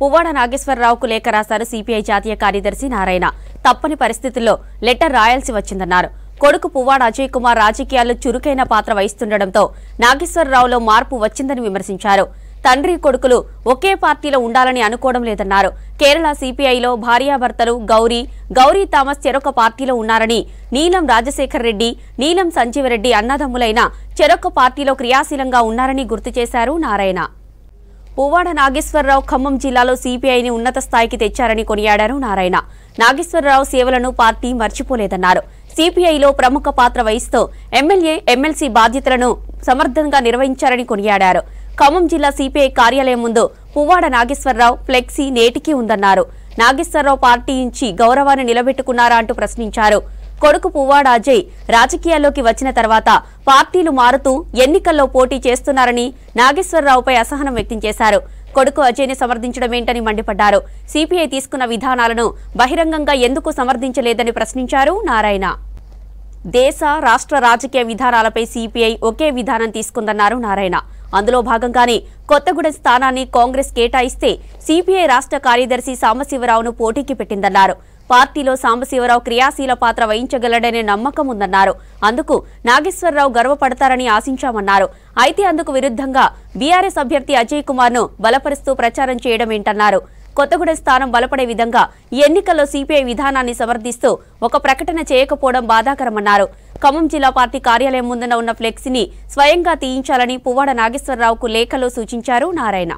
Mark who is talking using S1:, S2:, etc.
S1: పువ్వాడ నాగేశ్వరరావుకు లేఖ రాశారు సిపిఐ జాతీయ కార్యదర్శి నారాయణ తప్పని పరిస్థితుల్లో లెటర్ రాయాల్సి వచ్చిందన్నారు కొడుకు పువ్వాడ అజయ్ కుమార్ రాజకీయాల్లో చురుకైన పాత్ర వహిస్తుండటంతో నాగేశ్వరరావులో మార్పు వచ్చిందని విమర్శించారు తండ్రి కొడుకులు ఒకే పార్టీలో ఉండాలని అనుకోవడం లేదన్నారు కేరళ సిపిఐలో భార్యాభర్తలు గౌరీ గౌరీ థామస్ చెరొక పార్టీలో ఉన్నారని నీలం రాజశేఖర్ రెడ్డి నీలం సంజీవరెడ్డి అన్నదమ్ములైన చెరొక పార్టీలో క్రియాశీలంగా ఉన్నారని గుర్తు చేశారు నారాయణ పువ్వాడ నాగేశ్వరరావు ఖమ్మం జిల్లాలో సిపిఐని ఉన్నత స్థాయికి తెచ్చారని కొనియాడారు నారాయణ నాగేశ్వరరావు సేవలను పార్టీ మర్చిపోలేదన్నారు సిపిఐలో ప్రముఖ పాత్ర వహిస్తూ ఎమ్మెల్యే ఎమ్మెల్సీ బాధ్యతలను సమర్థంగా నిర్వహించారని కొనియాడారు ఖమ్మం జిల్లా సిపిఐ కార్యాలయం ముందు పువ్వాడ నాగేశ్వరరావు ఫ్లెక్సీ నేటికీ ఉందన్నారు నాగేశ్వరరావు పార్టీ నుంచి గౌరవాన్ని నిలబెట్టుకున్నారా అంటూ ప్రశ్నించారు కొడుకు పువ్వాడ అజయ్ రాజకీయాల్లోకి వచ్చిన తర్వాత పార్టీలు మారుతూ ఎన్నికల్లో పోటీ చేస్తున్నారని నాగేశ్వరరావుపై అసహనం వ్యక్తం చేశారు కొడుకు అజయ్ని సమర్థించడమేంటని మండిపడ్డారు సిపిఐ తీసుకున్న విధానాలను బహిరంగంగా ఎందుకు సమర్థించలేదని ప్రశ్నించారు నారాయణ దేశ రాష్ట్ర రాజకీయ విధానాలపై సిపిఐ ఒకే విధానం తీసుకుందన్నారు నారాయణ అందులో భాగంగానే కొత్తగూడెం స్థానాన్ని కాంగ్రెస్ కేటాయిస్తే సిపిఐ రాష్ట్ర కార్యదర్శి సాంబశివరావును పోటీకి పెట్టిందన్నారు పార్టీలో సాంబశివరావు క్రియాశీల పాత్ర వహించగలడనే నమ్మకం ఉందన్నారు అందుకు నాగేశ్వరరావు గర్వపడతారని ఆశించామన్నారు అయితే అందుకు విరుద్ధంగా బీఆర్ఎస్ అభ్యర్థి అజయ్ కుమార్ను బలపరుస్తూ ప్రచారం చేయడం ఏంటన్నారు కొత్తగూడెం స్థానం బలపడే విధంగా ఈ ఎన్నికల్లో సిపిఐ విధానాన్ని సమర్థిస్తూ ఒక ప్రకటన చేయకపోవడం బాధాకరమన్నారు ఖమ్మం జిల్లా పార్టీ కార్యాలయం ముందున ఉన్న ఫ్లెక్సీని స్వయంగా తీయించాలని పువ్వాడ నాగేశ్వరరావుకు లేఖలో సూచించారు నారాయణ